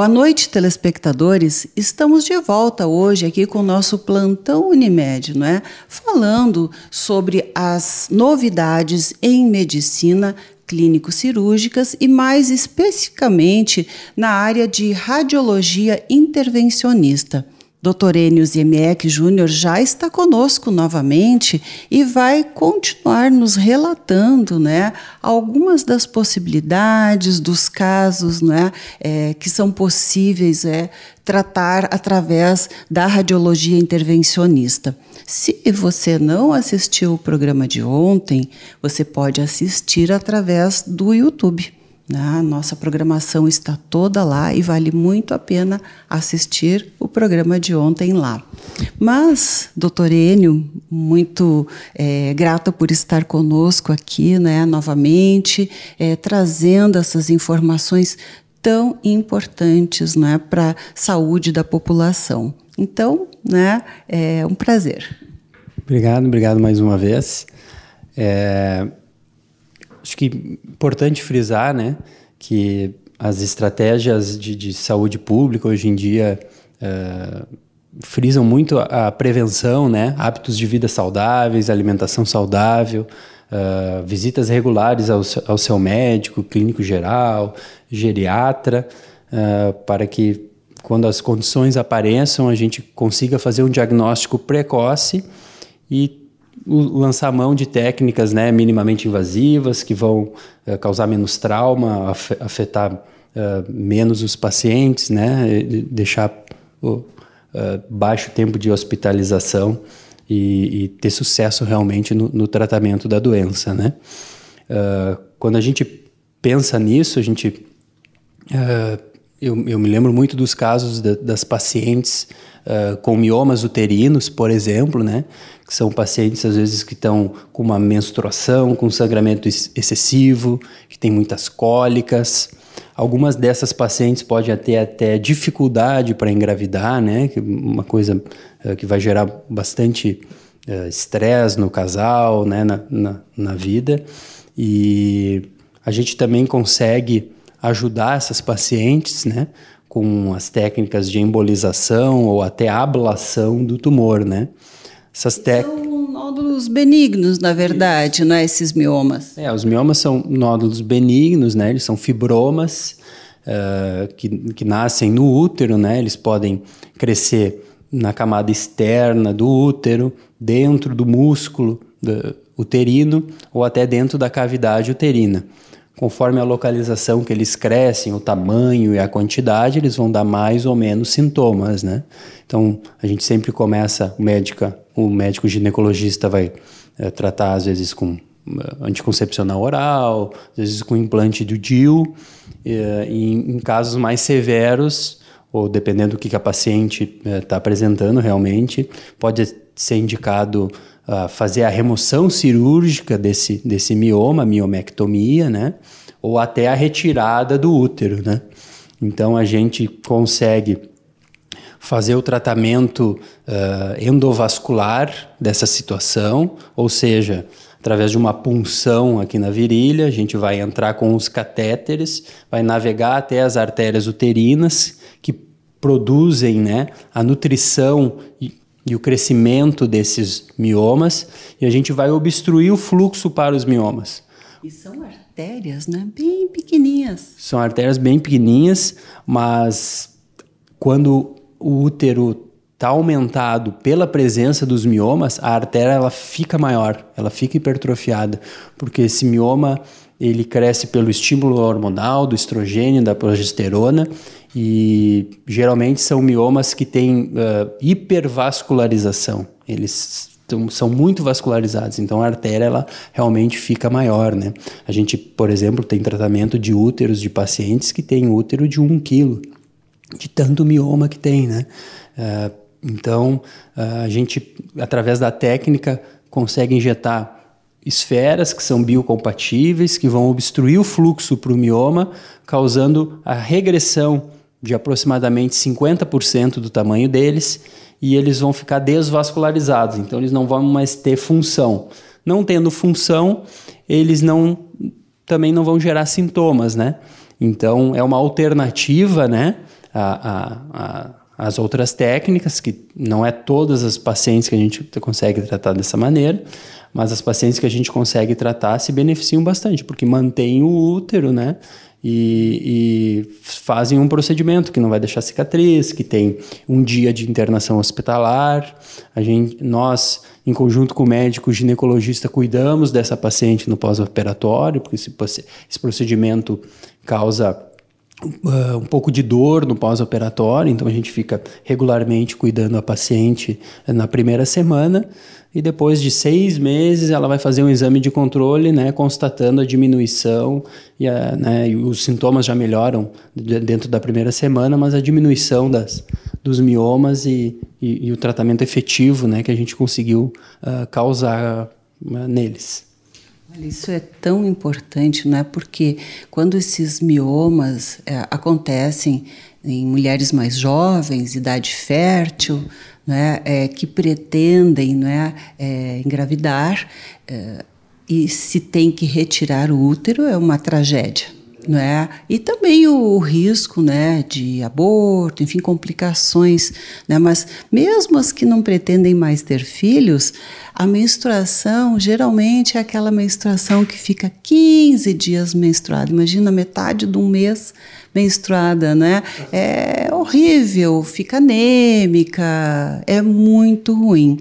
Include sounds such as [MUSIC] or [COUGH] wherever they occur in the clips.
Boa noite, telespectadores. Estamos de volta hoje aqui com o nosso plantão Unimed, não é? Falando sobre as novidades em medicina clínico-cirúrgicas e mais especificamente na área de radiologia intervencionista. Dr. Enio Ziemek Júnior já está conosco novamente e vai continuar nos relatando né, algumas das possibilidades, dos casos né, é, que são possíveis é, tratar através da radiologia intervencionista. Se você não assistiu o programa de ontem, você pode assistir através do YouTube. Né? nossa programação está toda lá e vale muito a pena assistir o programa de ontem lá. Mas, doutor Enio, muito é, grata por estar conosco aqui né, novamente, é, trazendo essas informações tão importantes né, para a saúde da população. Então, né, é um prazer. Obrigado, obrigado mais uma vez. É, acho que importante frisar, né, que as estratégias de, de saúde pública hoje em dia uh, frisam muito a, a, prevenção, né, hábitos de vida saudáveis, alimentação saudável, uh, visitas regulares ao, ao, seu médico, clínico geral, geriatra, uh, para que quando as condições apareçam a gente consiga fazer um diagnóstico precoce e lançar mão de técnicas né, minimamente invasivas que vão uh, causar menos trauma, afetar uh, menos os pacientes, né, deixar uh, baixo tempo de hospitalização e, e ter sucesso realmente no, no, tratamento da doença. Né? quando a gente pensa nisso, a gente eu, eu me lembro muito dos casos das pacientes uh, com miomas uterinos, por exemplo, né? Que são pacientes, às vezes, que estão com uma menstruação, com sangramento ex excessivo, que tem muitas cólicas. Algumas dessas pacientes podem ter até dificuldade para engravidar, né? Que é uma coisa uh, que vai gerar bastante ah, estresse uh, no casal, né? Na, na, na vida. E a gente também consegue ajudar essas pacientes, né? Com as técnicas de embolização ou até ablação do tumor, né? Essas técnicas nódulos benignos, na verdade, né, esses miomas. É, os miomas são nódulos benignos, né, eles são fibromas uh, que, que nascem no útero, né, eles podem crescer na camada externa do útero, dentro do músculo do uterino ou até dentro da cavidade uterina. Conforme a localização que eles crescem, o tamanho e a quantidade, eles vão dar mais ou menos sintomas, né? Então, a gente sempre começa, o médico, o médico ginecologista vai é, tratar às vezes com eh, anticoncepcional oral, às vezes com implante do DIU, eh, e em casos mais severos, ou dependendo do que, que a paciente está eh, apresentando realmente, pode ser indicado uh, fazer a remoção cirúrgica desse, desse mioma, miomectomia, né? ou até a retirada do útero. Né? Então a gente consegue fazer o tratamento uh, endovascular dessa situação, ou seja, através de uma punção aqui na virilha, a gente vai entrar com os catéteres, vai navegar até as artérias uterinas que produzem né, a nutrição e, e o crescimento desses miomas e a gente vai obstruir o fluxo para os miomas. E são artérias, né? Bem pequenininhas. São artérias bem pequenininhas, mas quando o útero está aumentado pela presença dos miomas, a artéria ela fica maior, ela fica hipertrofiada, porque esse mioma ele cresce pelo estímulo hormonal, do estrogênio, da progesterona, e geralmente são miomas que têm uh, hipervascularização, eles são muito vascularizados, então a artéria ela realmente fica maior. Né? A gente, por exemplo, tem tratamento de úteros de pacientes que têm útero de 1 um quilo, de tanto mioma que tem, né? Uh, então, a gente, através da técnica, consegue injetar esferas que são biocompatíveis, que vão obstruir o fluxo para o mioma, causando a regressão de aproximadamente 50% do tamanho deles e eles vão ficar desvascularizados, então eles não vão mais ter função. Não tendo função, eles não também não vão gerar sintomas, né? Então é uma alternativa, né? A, a, a as outras técnicas, que não é todas as pacientes que a gente consegue tratar dessa maneira, mas as pacientes que a gente consegue tratar se beneficiam bastante, porque mantêm o útero, né? E, e, fazem um procedimento que não vai deixar cicatriz, que tem um dia de internação hospitalar. A gente, nós, em conjunto com o médico ginecologista, cuidamos dessa paciente no pós-operatório, porque esse, esse procedimento causa Uh, um pouco de dor no pós-operatório, então a gente fica regularmente cuidando a paciente eh, na primeira semana e depois de seis meses ela vai fazer um exame de controle, né, constatando a diminuição e, a, né, e os sintomas já melhoram dentro da primeira semana, mas a diminuição das, dos miomas e, e, e o tratamento efetivo, né, que a gente conseguiu uh, causar uh, neles. Isso é tão importante, é? Porque quando esses miomas é, acontecem em mulheres mais jovens, idade fértil, não né? é, que pretendem né, é, engravidar é, e se tem que retirar o útero, é uma tragédia né? E também o, o, risco, né, de aborto, enfim, complicações, né? Mas mesmo as que não pretendem mais ter filhos, a menstruação geralmente é aquela menstruação que fica 15 dias menstruada. Imagina metade de um mês menstruada, né? É horrível, fica anêmica, é muito ruim.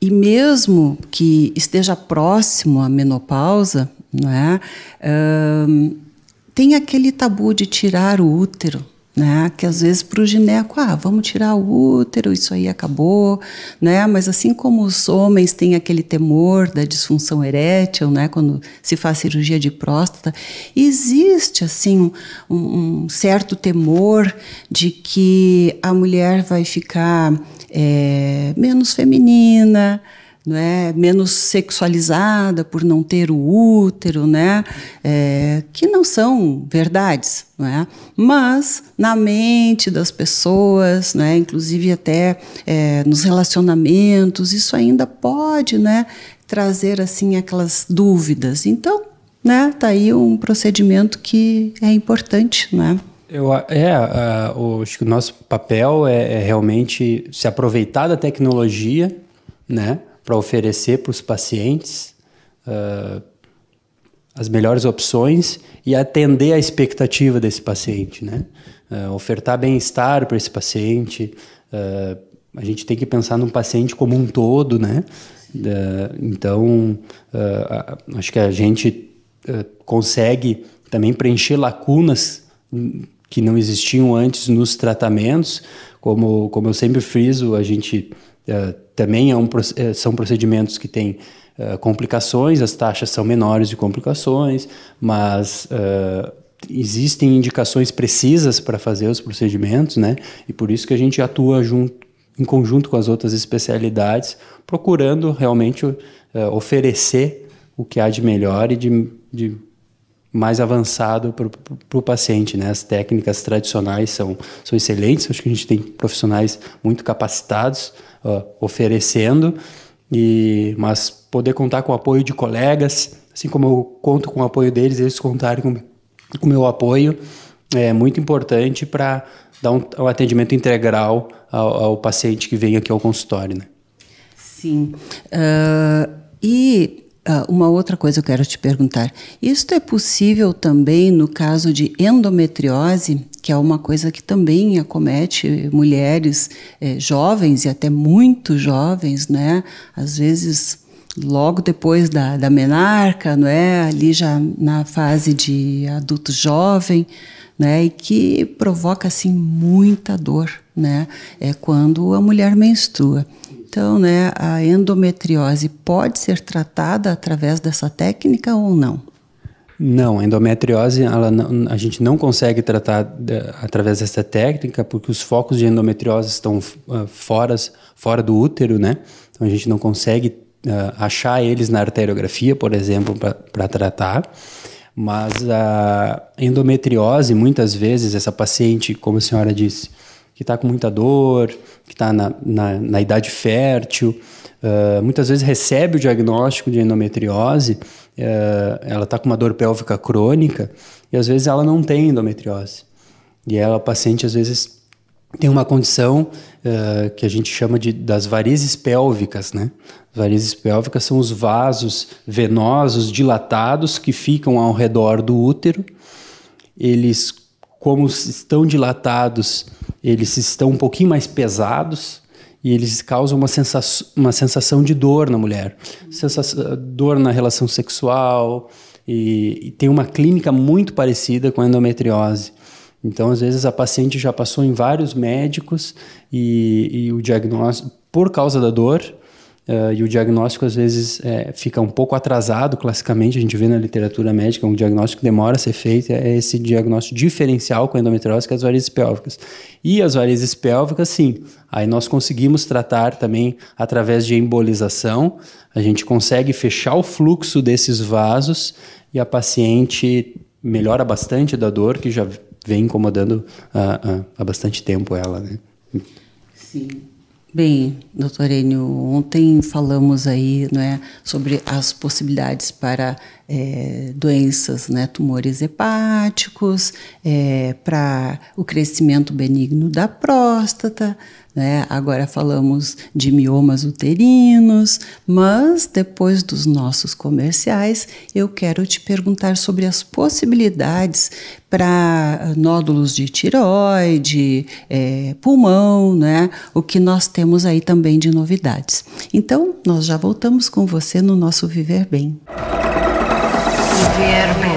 E mesmo que esteja próximo à menopausa, não é? Um, tem aquele tabu de tirar o útero, né? Que às vezes para o gineco, ah, vamos tirar o útero, isso aí acabou, né? Mas assim como os homens têm aquele temor da disfunção erétil, né? Quando se faz cirurgia de próstata, existe assim um, um certo temor de que a mulher vai ficar é, menos feminina, né, menos sexualizada por não ter o útero, né, é, que não são verdades, né, mas na mente das pessoas, né, inclusive até é, nos relacionamentos, isso ainda pode, né, trazer assim aquelas dúvidas. Então, né, tá aí um procedimento que é importante, né? Eu, é, uh, acho que o nosso papel é, é realmente se aproveitar da tecnologia, né? para oferecer para os pacientes uh, as melhores opções e atender à expectativa desse paciente, né? Uh, ofertar bem-estar para esse paciente. Uh, a gente tem que pensar num paciente como um todo, né? então, acho que a gente consegue também preencher lacunas que não existiam antes nos tratamentos. Como, como eu sempre friso, a gente eh, também é um, eh, são procedimentos que têm eh, complicações, as taxas são menores de complicações, mas existem indicações precisas para fazer os procedimentos, né? E por isso que a gente atua junto, em conjunto com as outras especialidades, procurando realmente uh, oferecer o que há de melhor e de, de mais avançado para o paciente, né? As técnicas tradicionais são, são excelentes, acho que a gente tem profissionais muito capacitados uh, oferecendo, e, mas poder contar com o apoio de colegas, assim como eu conto com o apoio deles, eles contarem com o meu apoio, é muito importante para dar um, um, atendimento integral ao, ao, paciente que vem aqui ao consultório. Né? Sim. Uh, e ah, uma outra coisa eu quero te perguntar. Isto é possível também no caso de endometriose? que é uma coisa que também acomete mulheres é, jovens e até muito jovens, né? Às vezes logo depois da, da menarca, não é? Ali já na fase de adulto jovem, né? E que provoca assim muita dor, né? É quando a mulher menstrua. Então, né, a endometriose pode ser tratada através dessa técnica ou não? Não, endometriose não, a gente não consegue tratar através dessa técnica porque os focos de endometriose estão uh, fora, fora do útero, né? Então a gente não consegue uh, achar eles na arteriografia, por exemplo, para tratar. Mas a endometriose, muitas vezes, essa paciente, como a senhora disse, que está com muita dor, que está na, na, na, idade fértil, uh, muitas vezes recebe o diagnóstico de endometriose é, ela está com uma dor pélvica crônica e às vezes ela não tem endometriose. E ela, a paciente, às vezes tem uma condição é, que a gente chama de das varizes pélvicas, né? Varizes pélvicas são os vasos venosos dilatados que ficam ao redor do útero. Eles, como estão dilatados, eles estão um pouquinho mais pesados e eles causam uma, sensa uma sensação de dor na mulher, sensa dor na relação sexual, e, e, tem uma clínica muito parecida com a endometriose. Então, às vezes, a paciente já passou em vários médicos e, e o diagnóstico, por causa da dor, Uh, e o diagnóstico às vezes é, fica um pouco atrasado, classicamente, a gente vê na literatura médica, um diagnóstico que demora a ser feito, é esse diagnóstico diferencial com endometriose, que é as varizes pélvicas. E as varizes pélvicas, sim, aí nós conseguimos tratar também através de embolização, a gente consegue fechar o fluxo desses vasos e a paciente melhora bastante da dor que já vem incomodando há, há bastante tempo ela, né? Sim. Bem, doutor Enio, ontem falamos aí é, sobre as possibilidades para é, doenças, né, tumores hepáticos, é, para o crescimento benigno da próstata, né? Agora falamos de miomas uterinos, mas depois dos nossos comerciais, eu quero te perguntar sobre as possibilidades para eh, nódulos de tiroide, é, pulmão, né? O que nós temos aí também de novidades. Então, nós já voltamos com você no nosso Viver Bem. Viver Bem.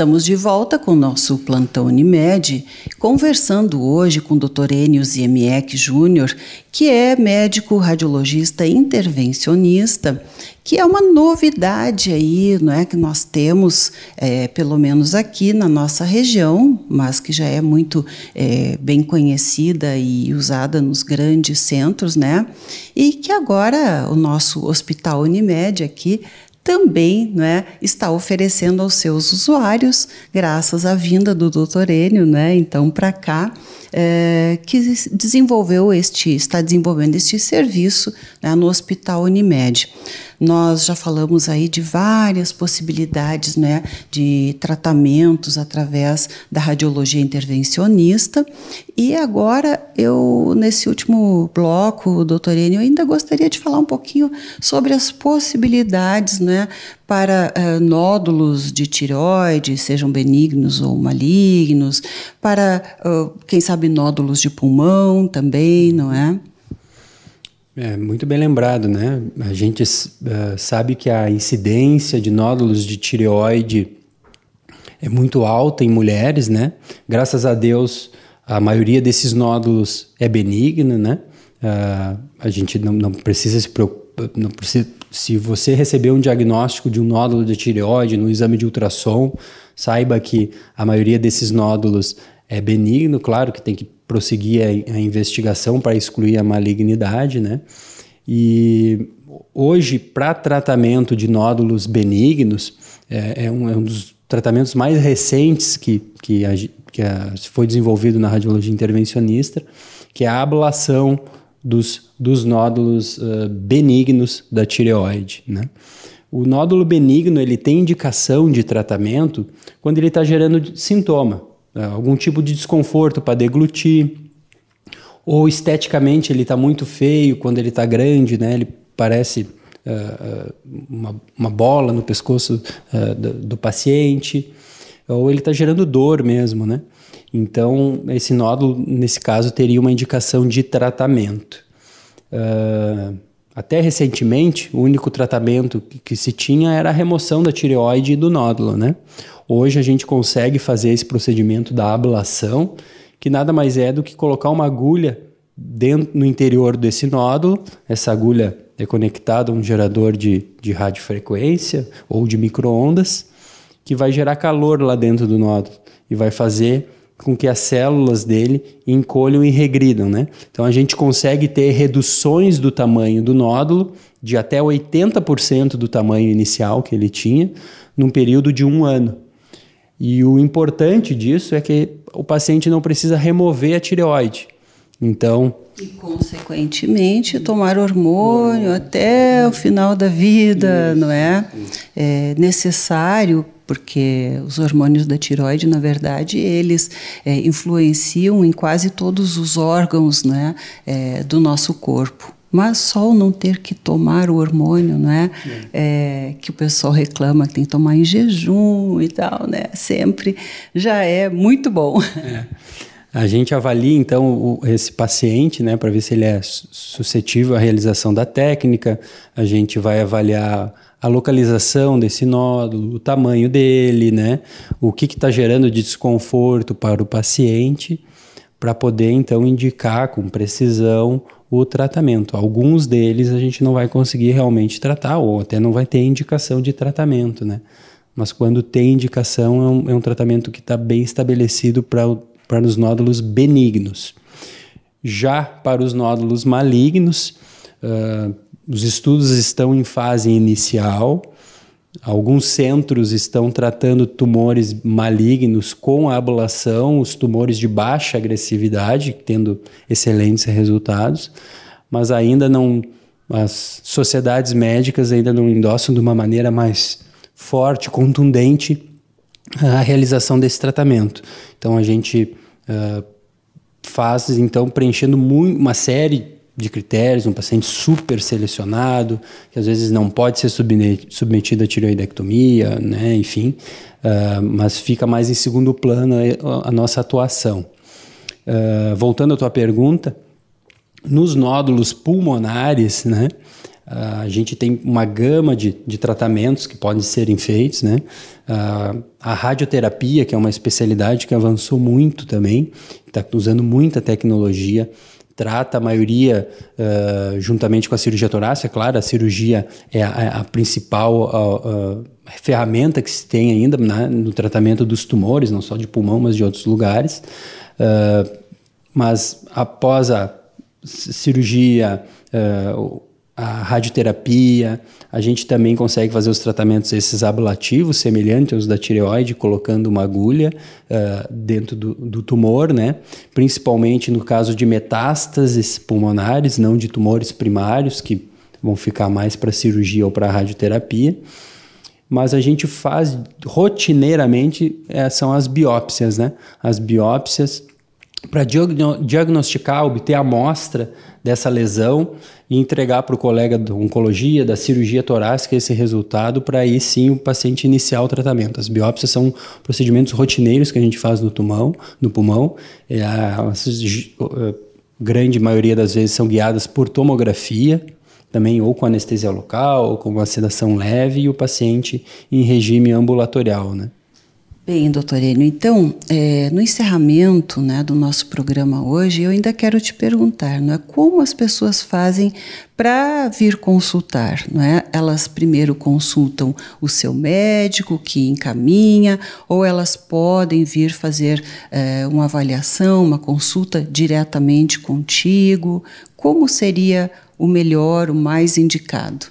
Estamos de volta com o nosso plantão Unimed, conversando hoje com o Dr. Enio Ziemiek Júnior, que é médico radiologista intervencionista, que é uma novidade aí, não é que nós temos, é, pelo menos aqui na nossa região, mas que já é muito é, bem conhecida e usada nos grandes centros, né? E que agora o nosso Hospital Unimed aqui também né, está oferecendo aos seus usuários, graças à vinda do Dr. Enio, né, então para cá, é, que desenvolveu este, está desenvolvendo este serviço né, no Hospital Unimed. Nós já falamos aí de várias possibilidades né, de tratamentos através da radiologia intervencionista. E agora, eu, nesse último bloco, doutor Enio, eu ainda gostaria de falar um pouquinho sobre as possibilidades né, para uh, nódulos de tireoide, sejam benignos ou malignos, para, uh, quem sabe, nódulos de pulmão também, não é? É muito bem lembrado, né? A gente uh, sabe que a incidência de nódulos de tireoide é muito alta em mulheres, né? Graças a Deus, a maioria desses nódulos é benigna, né? Ah, a gente não, não precisa se preocupar, não precisa se você receber um diagnóstico de um nódulo de tireoide no exame de ultrassom, saiba que a maioria desses nódulos é benigno, claro que tem que prosseguir a, a investigação para excluir a malignidade, né? E hoje, para tratamento de nódulos benignos, é, é, um, é, um, dos tratamentos mais recentes que, que, a, que a, foi desenvolvido na radiologia intervencionista, que é a ablação dos, dos nódulos uh, benignos da tireoide. Né? O nódulo benigno ele tem indicação de tratamento quando ele está gerando sintoma, né? algum tipo de desconforto para deglutir, ou esteticamente ele está muito feio quando ele está grande, né? ele parece uh, uma, uma, bola no pescoço uh, do, do paciente, ou ele está gerando dor mesmo, né? Então, esse nódulo, nesse caso, teria uma indicação de tratamento. Uh, até recentemente, o único tratamento que, que, se tinha era a remoção da tireoide e do nódulo, né? Hoje a gente consegue fazer esse procedimento da ablação, que nada mais é do que colocar uma agulha dentro, no interior desse nódulo. Essa agulha é conectada a um gerador de, de radiofrequência ou de microondas, que vai gerar calor lá dentro do nódulo e vai fazer com que as células dele encolham e regridam, né? Então a gente consegue ter reduções do tamanho do nódulo de até 80% do tamanho inicial que ele tinha num período de um ano. E o importante disso é que o paciente não precisa remover a tireoide então. E, consequentemente, tomar hormônio até o final da vida, não é? É necessário porque os hormônios da tiroide, na verdade, eles é, influenciam em quase todos os órgãos né, é, do nosso corpo. Mas só o não ter que tomar o hormônio, não é? É. é. que o pessoal reclama que tem que tomar em jejum e tal, né? Sempre já é muito bom. É. [LAUGHS] A gente avalia então o, esse paciente, né, para ver se ele é suscetível à realização da técnica. A gente vai avaliar a localização desse nódulo, o tamanho dele, né, o que está gerando de desconforto para o paciente, para poder então indicar com precisão o tratamento. Alguns deles a gente não vai conseguir realmente tratar, ou até não vai ter indicação de tratamento, né? Mas quando tem indicação, é um, é um tratamento que está bem estabelecido para o para os nódulos benignos. Já para os nódulos malignos, uh, os estudos estão em fase inicial. Alguns centros estão tratando tumores malignos com a ablação, os tumores de baixa agressividade, tendo excelentes resultados, mas ainda não, as sociedades médicas ainda não endossam de uma maneira mais forte, contundente, a realização desse tratamento. Então a gente ah, fases, faz então preenchendo uma série de critérios, um paciente super selecionado, que às vezes não pode ser submetido a tireoidectomia, né? enfim, uh, mas fica mais em segundo plano a, a nossa atuação. Uh, voltando à tua pergunta, nos nódulos pulmonares, né? Ah, a gente tem uma gama de, de tratamentos que podem serem feitos, né? Ah, a radioterapia, que é uma especialidade que avançou muito também, está usando muita tecnologia trata a maioria uh, juntamente com a cirurgia torácica. É claro, a cirurgia é a, é a principal a, a ferramenta que se tem ainda né, no tratamento dos tumores, não só de pulmão, mas de outros lugares. Uh, mas após a cirurgia, uh, a radioterapia, a gente também consegue fazer os tratamentos esses ablativos, semelhantes aos da tireoide, colocando uma agulha uh, dentro do, do, tumor, né? Principalmente no caso de metástases pulmonares, não de tumores primários, que vão ficar mais para cirurgia ou para radioterapia. Mas a gente faz rotineiramente, é, são as biópsias, né? As biópsias para diagnosticar, obter a amostra dessa lesão e entregar para o colega de oncologia, da cirurgia torácica, esse resultado para aí sim o paciente iniciar o tratamento. As biópsias são procedimentos rotineiros que a gente faz no, tumão, no pulmão. É, a, é, grande maioria das vezes são guiadas por tomografia, também ou com anestesia local, ou com uma sedação leve, e o paciente em regime ambulatorial, né? Bem, doutor Enio, então, é, no encerramento né, do nosso programa hoje, eu ainda quero te perguntar não é, como as pessoas fazem para vir consultar. Não é? Elas primeiro consultam o seu médico que encaminha, ou elas podem vir fazer é, uma avaliação, uma consulta diretamente contigo. Como seria o melhor, o mais indicado?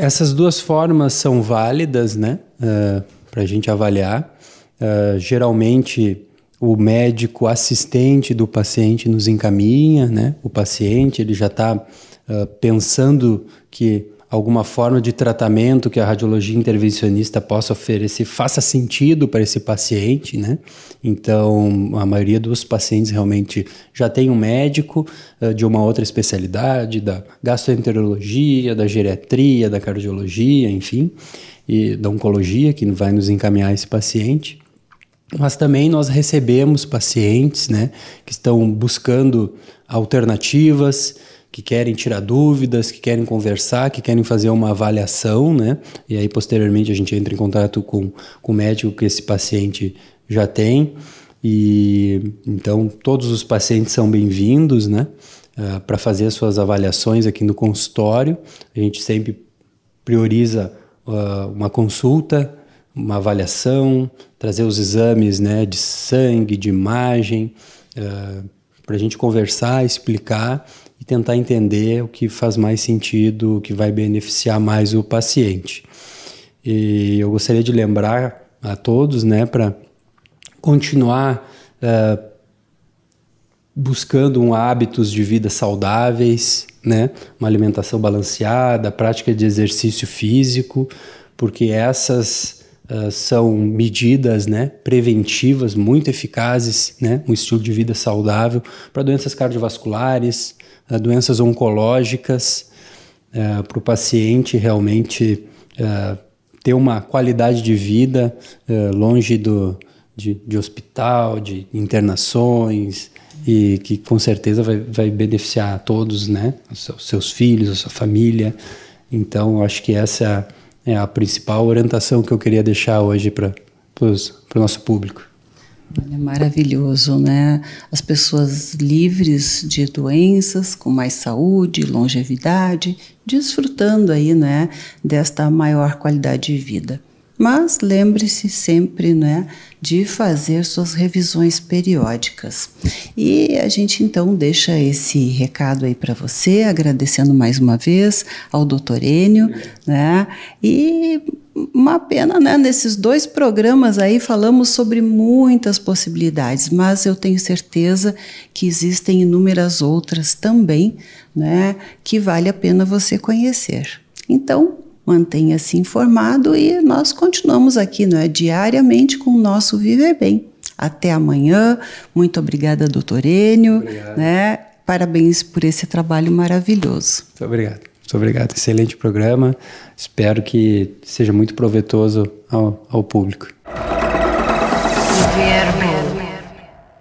Essas duas formas são válidas, né? Uh, ah, para a gente avaliar. Uh, geralmente, o médico assistente do paciente nos encaminha, né? O paciente ele já está uh, ah, pensando que alguma forma de tratamento que a radiologia intervencionista possa oferecer faça sentido para esse paciente, né? Então, a maioria dos pacientes realmente já tem um médico uh, de uma outra especialidade, da gastroenterologia, da geriatria, da cardiologia, enfim, e da oncologia, que vai nos encaminhar esse paciente. Mas também nós recebemos pacientes, né, que estão buscando alternativas, que querem tirar dúvidas, que querem conversar, que querem fazer uma avaliação, né? E aí, posteriormente, a gente entra em contato com, com o médico que esse paciente já tem. E então, todos os pacientes são bem-vindos, né? Uh, ah, para fazer as suas avaliações aqui no consultório. A gente sempre prioriza uh, uma consulta, uma avaliação, trazer os exames né, de sangue, de imagem, uh, ah, para a gente conversar, explicar e tentar entender o que faz mais sentido, o que vai beneficiar mais o paciente. E eu gostaria de lembrar a todos, né, para continuar uh, buscando um hábitos de vida saudáveis, né, uma alimentação balanceada, prática de exercício físico, porque essas uh, são medidas, né, preventivas muito eficazes, né, um estilo de vida saudável para doenças cardiovasculares, doenças oncológicas, é, para o paciente realmente é, ter uma qualidade de vida é, longe do, de, de, hospital, de internações, e que com certeza vai, vai beneficiar a todos, né? Os seus, seus filhos, a sua família. Então, acho que essa é a principal orientação que eu queria deixar hoje para o nosso público. É maravilhoso, né? As pessoas livres de doenças, com mais saúde, longevidade, desfrutando aí, né, desta maior qualidade de vida. Mas lembre-se sempre né, de fazer suas revisões periódicas. E a gente então deixa esse recado aí para você, agradecendo mais uma vez ao doutor Enio, né? E uma pena, né? Nesses dois programas aí falamos sobre muitas possibilidades, mas eu tenho certeza que existem inúmeras outras também, né? Que vale a pena você conhecer. Então, mantenha-se informado e nós continuamos aqui, não é? Diariamente com o nosso Viver Bem. Até amanhã. Muito obrigada, doutor Enio. Né? Parabéns por esse trabalho maravilhoso. Muito obrigado. Muito obrigado. Excelente programa. Espero que seja muito proveitoso ao, ao público.